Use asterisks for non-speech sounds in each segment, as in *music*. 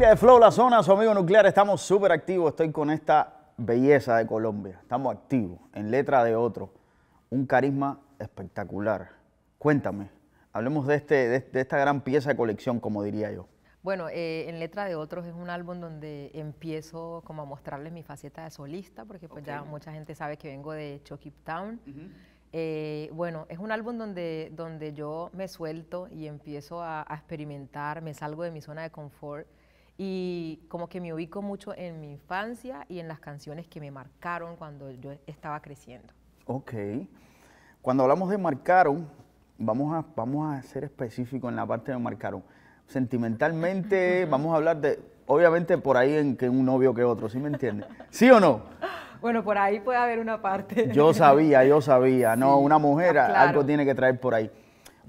familia de Flow La Zona, su amigo nuclear, estamos súper activos. Estoy con esta belleza de Colombia. Estamos activos, en letra de otro. Un carisma espectacular. Cuéntame, hablemos de, este, de, esta gran pieza de colección, como diría yo. Bueno, eh, En Letra de Otros es un álbum donde empiezo como a mostrarles mi faceta de solista, porque pues ya mucha gente sabe que vengo de Chucky Town. Eh, bueno, es un álbum donde, donde yo me suelto y empiezo a, a, experimentar, me salgo de mi zona de confort y como que me ubico mucho en mi infancia y en las canciones que me marcaron cuando yo estaba creciendo. Ok. Cuando hablamos de marcaron, vamos a, vamos a ser específicos en la parte de marcaron. Sentimentalmente, *laughs* vamos a hablar de, obviamente por ahí en que un novio que otro, ¿sí me entiendes? ¿Sí o no? Bueno, por ahí puede haber una parte. Yo sabía, yo sabía, no, una mujer ah, algo tiene que traer por ahí.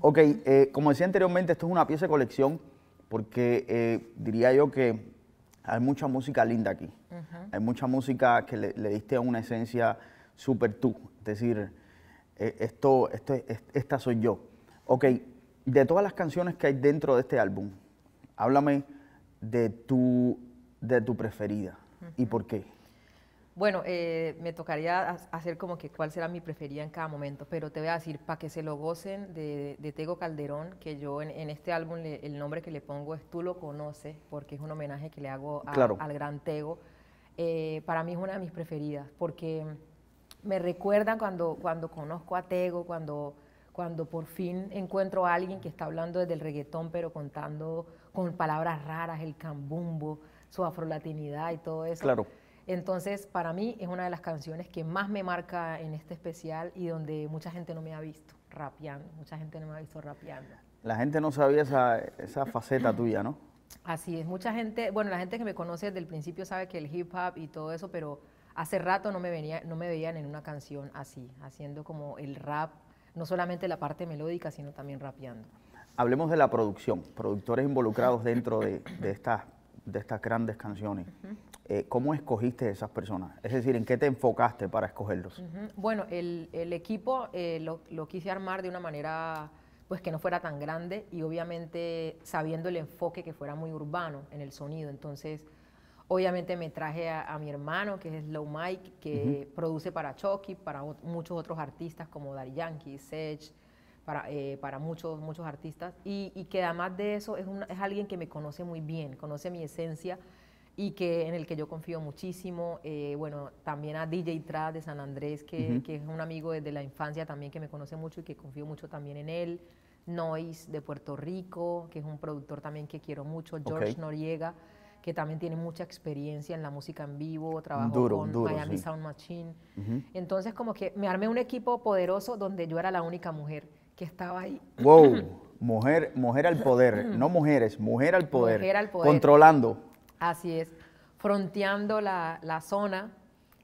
Ok, eh, como decía anteriormente, esto es una pieza de colección porque eh, diría yo que hay mucha música linda aquí. Hay mucha música que le, le diste una esencia súper tú. Es decir, e, esto, esto, esta soy yo. Ok, de todas las canciones que hay dentro de este álbum, háblame de tu, de tu preferida y por qué. Bueno, eh, me tocaría hacer como que cuál será mi preferida en cada momento, pero te voy a decir, para que se lo gocen, de, Tego Calderón, que yo en, este álbum el nombre que le pongo es Tú lo conoces, porque es un homenaje que le hago al gran Tego. Eh, para mí es una de mis preferidas, porque me recuerda cuando, cuando conozco a Tego, cuando, cuando por fin encuentro a alguien que está hablando desde el reggaetón, pero contando con palabras raras, el cambumbo, su afrolatinidad y todo eso. Claro entonces, para mí es una de las canciones que más me marca en este especial y donde mucha gente no me ha visto rapeando, mucha gente no me ha visto rapeando. La gente no sabía esa, esa faceta tuya, ¿no? Así es, mucha gente, bueno, la gente que me conoce desde el principio sabe que el hip hop y todo eso, pero hace rato no me, venía, no me veían en una canción así, haciendo como el rap, no solamente la parte melódica, sino también rapeando. Hablemos de la producción, productores involucrados dentro de, de estas de estas grandes canciones. Eh, ¿Cómo escogiste esas personas? Es decir, ¿en qué te enfocaste para escogerlos? Bueno, el, equipo eh, lo, quise armar de una manera pues que no fuera tan grande y obviamente sabiendo el enfoque que fuera muy urbano en el sonido. Entonces, obviamente me traje a, mi hermano, que es Low Mike, que produce para Chucky, para muchos otros artistas como Daddy Yankee, Sedge, eh, para, muchos, muchos artistas y, que además de eso es, es alguien que me conoce muy bien, conoce mi esencia y que en el que yo confío muchísimo. Eh, bueno, también a DJ Tra de San Andrés, que, es un amigo desde la infancia también que me conoce mucho y que confío mucho también en él. Noise de Puerto Rico, que es un productor también que quiero mucho. George Noriega, que también tiene mucha experiencia en la música en vivo, trabaja con Miami Sound Machine. Entonces como que me armé un equipo poderoso donde yo era la única mujer que estaba ahí. ¡Wow! *clears throat* Mujer, mujer al poder, *clears throat* no mujeres, mujer al poder. Mujer al poder. Controlando. Así es, fronteando la, zona,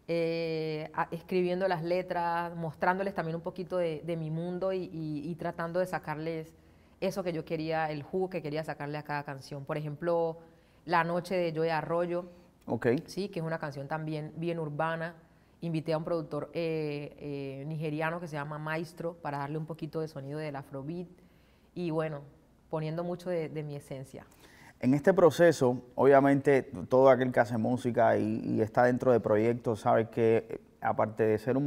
eh, escribiendo las letras, mostrándoles también un poquito de, mi mundo y, tratando de sacarles eso que yo quería, el jugo que quería sacarle a cada canción. Por ejemplo, La Noche de de Arroyo, okay. sí, que es una canción también bien urbana, invité a un productor eh, eh, nigeriano que se llama Maestro para darle un poquito de sonido del afrobeat y bueno, poniendo mucho de, mi esencia. En este proceso, obviamente, todo aquel que hace música y, está dentro de proyectos sabe que eh, aparte de ser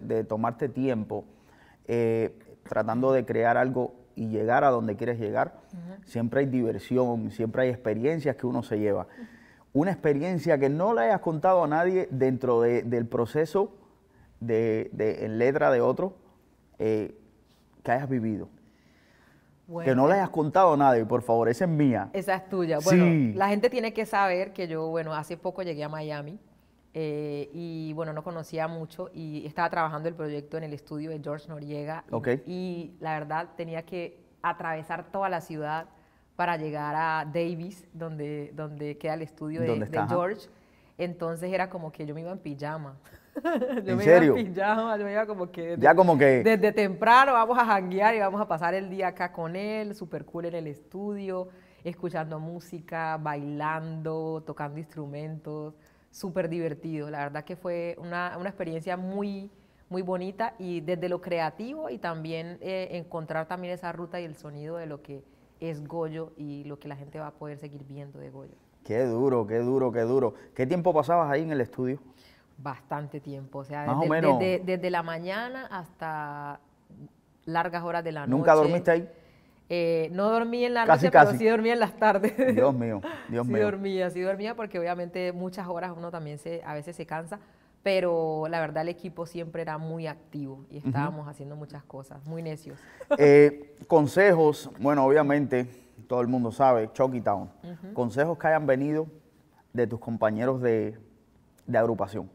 de, tomarte tiempo tratando de crear algo y llegar a donde quieres llegar, siempre hay diversión, siempre hay experiencias que uno se lleva una experiencia que no le hayas contado a nadie dentro del proceso de, en letra de otro eh, que hayas vivido. Que no le hayas contado a nadie, por favor, esa es mía. Esa es tuya. Bueno, la gente tiene que saber que yo, bueno, hace poco llegué a Miami eh, y, bueno, no conocía mucho y estaba trabajando el proyecto en el estudio de George Noriega. y la verdad tenía que atravesar toda la ciudad para llegar a Davis, donde, donde queda el estudio de, George. Entonces era como que yo me iba en pijama. *laughs* yo ¿En me serio? iba en pijama, yo me iba como que. ya como que. Desde temprano vamos a janguear y vamos a pasar el día acá con él, súper cool en el estudio, escuchando música, bailando, tocando instrumentos, súper divertido. La verdad que fue una, experiencia muy, muy bonita y desde lo creativo y también eh, encontrar también esa ruta y el sonido de lo que es Goyo y lo que la gente va a poder seguir viendo de Goyo. Qué duro, qué duro, qué duro. ¿Qué tiempo pasabas ahí en el estudio? Bastante tiempo, o sea, desde, desde, la mañana hasta largas horas de la noche. ¿Nunca dormiste ahí? Eh, no dormí en la noche, pero sí dormía en las tardes. Dios mío, Dios *laughs* mío. Sí dormía, sí dormía porque obviamente muchas horas uno también se, a veces se cansa, pero la verdad el equipo siempre era muy activo y estábamos haciendo muchas cosas, muy necios. *laughs* Eh, consejos, bueno, obviamente todo el mundo sabe, Chucky Town, consejos que hayan venido de tus compañeros de, agrupación.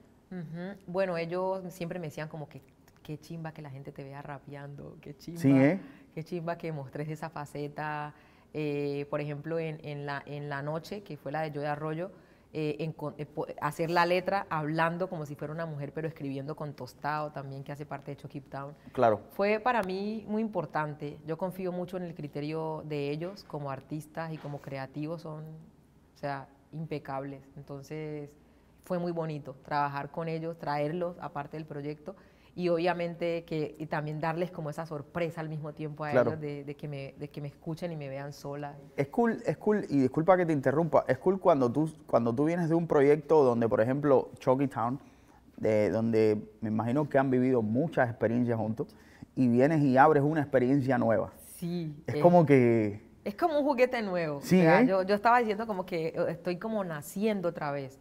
Bueno, ellos siempre me decían como que qué chimba que la gente te vea rapeando, qué chimba, ¿eh? qué chimba que mostres esa faceta. Eh, por ejemplo, en la noche, que fue la de Yo de Arroyo, eh, eh, hacer la letra hablando como si fuera una mujer, pero escribiendo con Tostado también, que hace parte de hecho Town. Claro. Fue para mí muy importante. Yo confío mucho en el criterio de ellos como artistas y como creativos, son, o sea, impecables. Entonces, fue muy bonito trabajar con ellos, traerlos aparte del proyecto y obviamente que y también darles como esa sorpresa al mismo tiempo a ellos de, que me, de que me escuchen y me vean sola. Es cool, es cool, y disculpa que te interrumpa, es cool cuando tú, cuando tú vienes de un proyecto donde, por ejemplo, Chucky Town, de, donde me imagino que han vivido muchas experiencias juntos, y vienes y abres una experiencia nueva. Sí. Es como que... Es como un juguete nuevo. Sí, ¿eh? yo, yo estaba diciendo como que eh, estoy como naciendo otra vez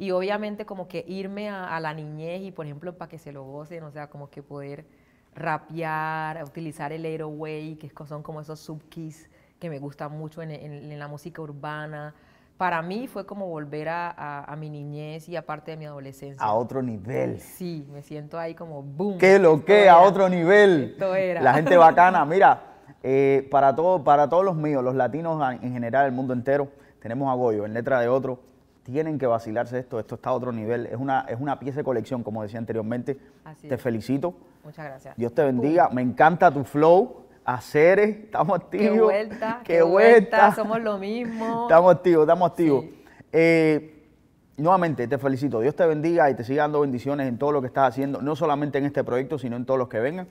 y obviamente como que irme a, la niñez y por ejemplo para que se lo gocen, o sea, como que poder rapear, utilizar el airway, que son como esos subkeys que me gustan mucho en, la música urbana, para mí fue como volver a, mi niñez y aparte de mi adolescencia. A otro nivel. Sí, me siento ahí como boom. ¿Qué lo que? A otro nivel. Esto era. La gente bacana. *laughs* Mira, eh, para, todos para todos los míos, los latinos en general, el mundo entero, tenemos a Goyo en Letra de Otro tienen que vacilarse esto, esto está a otro nivel, es una, es una pieza de colección, como decía anteriormente. te felicito. Muchas gracias. Dios te bendiga, me encanta tu flow. Haceres, estamos activos. Qué vuelta, qué, vuelta. Somos lo mismo. Estamos activos, estamos activos. Eh, nuevamente, te felicito. Dios te bendiga y te siga dando bendiciones en todo lo que estás haciendo, no solamente en este proyecto, sino en todos los que vengan.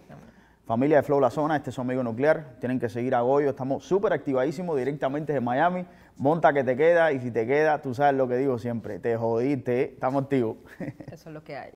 Familia de Flow La Zona, este es su amigo nuclear. Tienen que seguir a Goyo. Estamos súper activadísimos directamente de Miami. Monta que te queda y si te queda, tú sabes lo que digo siempre. Te jodiste, estamos activos. Eso es lo que hay.